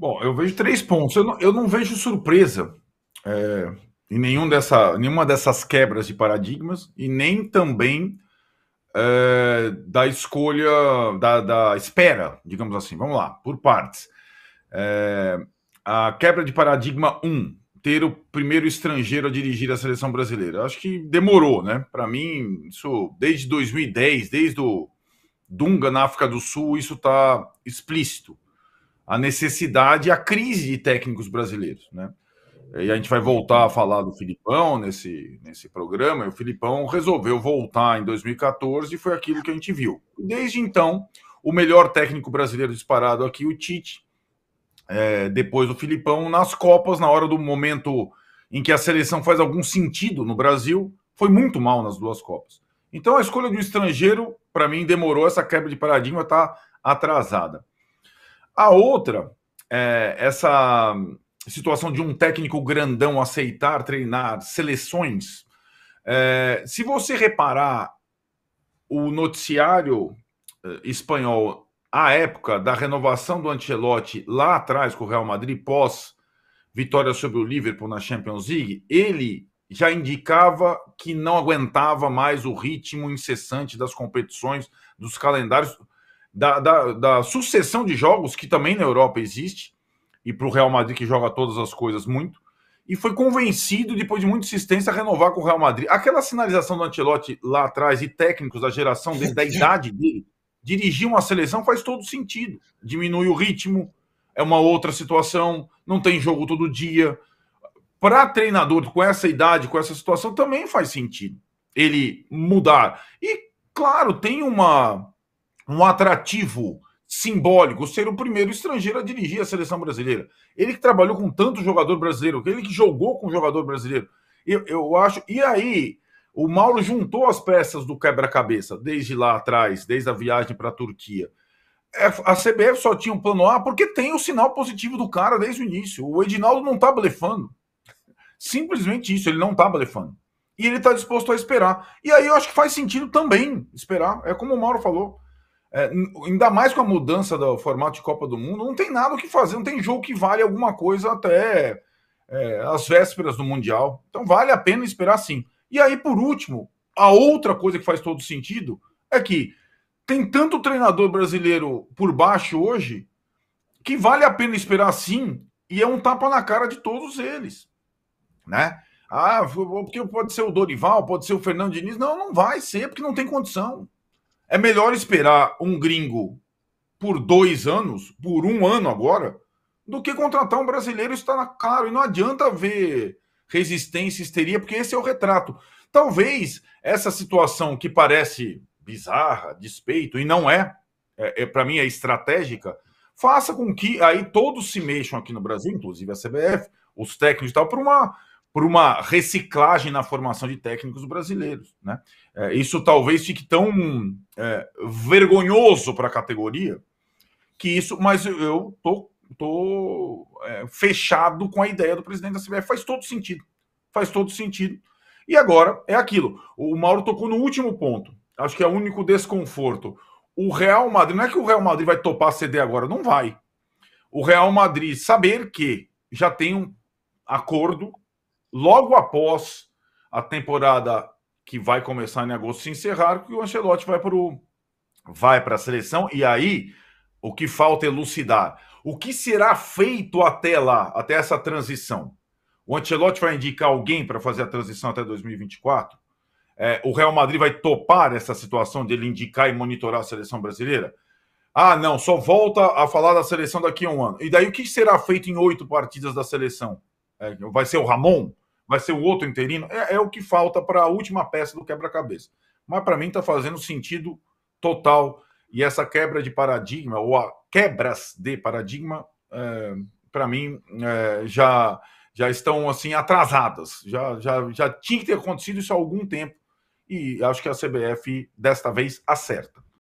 Bom, eu vejo três pontos. Eu não, eu não vejo surpresa é, em nenhum dessa, nenhuma dessas quebras de paradigmas e nem também é, da escolha, da, da, espera, digamos assim. Vamos lá, por partes. É, a quebra de paradigma 1, ter o primeiro estrangeiro a dirigir a seleção brasileira. Acho que demorou, né? Para mim, isso desde 2010, desde o Dunga na África do Sul, isso está explícito a necessidade, a crise de técnicos brasileiros, né? E a gente vai voltar a falar do Filipão nesse, nesse programa. E o Filipão resolveu voltar em 2014 e foi aquilo que a gente viu. Desde então, o melhor técnico brasileiro disparado aqui, o Tite, é, depois do Filipão, nas Copas, na hora do momento em que a seleção faz algum sentido no Brasil, foi muito mal nas duas Copas. Então a escolha do estrangeiro, para mim, demorou, essa quebra de paradigma está atrasada. A outra, é essa situação de um técnico grandão aceitar treinar seleções. É, se você reparar o noticiário eh, espanhol à época da renovação do Ancelotti lá atrás com o Real Madrid, pós vitória sobre o Liverpool na Champions League, ele já indicava que não aguentava mais o ritmo incessante das competições, dos calendários da, da, da sucessão de jogos que também na Europa existe, e para o Real Madrid que joga todas as coisas muito, e foi convencido, depois de muita insistência, a renovar com o Real Madrid. Aquela sinalização do Antelote lá atrás e técnicos da geração dele, da idade dele, dirigir uma seleção faz todo sentido. Diminui o ritmo, é uma outra situação, não tem jogo todo dia. Para treinador com essa idade, com essa situação, também faz sentido ele mudar. E, claro, tem uma um atrativo simbólico ser o primeiro estrangeiro a dirigir a seleção brasileira. Ele que trabalhou com tanto jogador brasileiro, ele que jogou com jogador brasileiro. Eu, eu acho. E aí, o Mauro juntou as peças do quebra-cabeça desde lá atrás, desde a viagem para é, a Turquia. A CBF só tinha um plano A porque tem o sinal positivo do cara desde o início. O Edinaldo não está blefando. Simplesmente isso, ele não está blefando. E ele está disposto a esperar. E aí eu acho que faz sentido também esperar. É como o Mauro falou. É, ainda mais com a mudança do formato de Copa do Mundo, não tem nada o que fazer, não tem jogo que vale alguma coisa até é, as vésperas do Mundial. Então vale a pena esperar sim. E aí, por último, a outra coisa que faz todo sentido é que tem tanto treinador brasileiro por baixo hoje que vale a pena esperar sim, e é um tapa na cara de todos eles, né? Ah, porque pode ser o Dorival, pode ser o Fernando Diniz. Não, não vai ser, porque não tem condição. É melhor esperar um gringo por dois anos, por um ano agora, do que contratar um brasileiro está caro. E não adianta ver resistência, histeria, porque esse é o retrato. Talvez essa situação que parece bizarra, despeito, e não é, é, é para mim é estratégica, faça com que aí todos se mexam aqui no Brasil, inclusive a CBF, os técnicos e tal, para uma, por uma reciclagem na formação de técnicos brasileiros. Né? É, isso talvez fique tão é, vergonhoso para a categoria que isso, mas eu tô, tô é, fechado com a ideia do presidente da CBF. Faz todo sentido. Faz todo sentido. E agora é aquilo. O Mauro tocou no último ponto. Acho que é o único desconforto. O Real Madrid, não é que o Real Madrid vai topar CD agora, não vai. O Real Madrid saber que já tem um acordo logo após a temporada que vai começar em agosto se encerrar, que o Ancelotti vai para vai a seleção. E aí, o que falta elucidar? O que será feito até lá, até essa transição? O Ancelotti vai indicar alguém para fazer a transição até 2024? É, o Real Madrid vai topar essa situação dele indicar e monitorar a seleção brasileira? Ah, não, só volta a falar da seleção daqui a um ano. E daí o que será feito em oito partidas da seleção? É, vai ser o Ramon? vai ser o outro interino. É, é o que falta para a última peça do quebra-cabeça. Mas para mim está fazendo sentido total. E essa quebra de paradigma, ou a quebras de paradigma, é, para mim é, já já estão assim atrasadas. Já, já, já tinha que ter acontecido isso há algum tempo. E acho que a CBF, desta vez, acerta.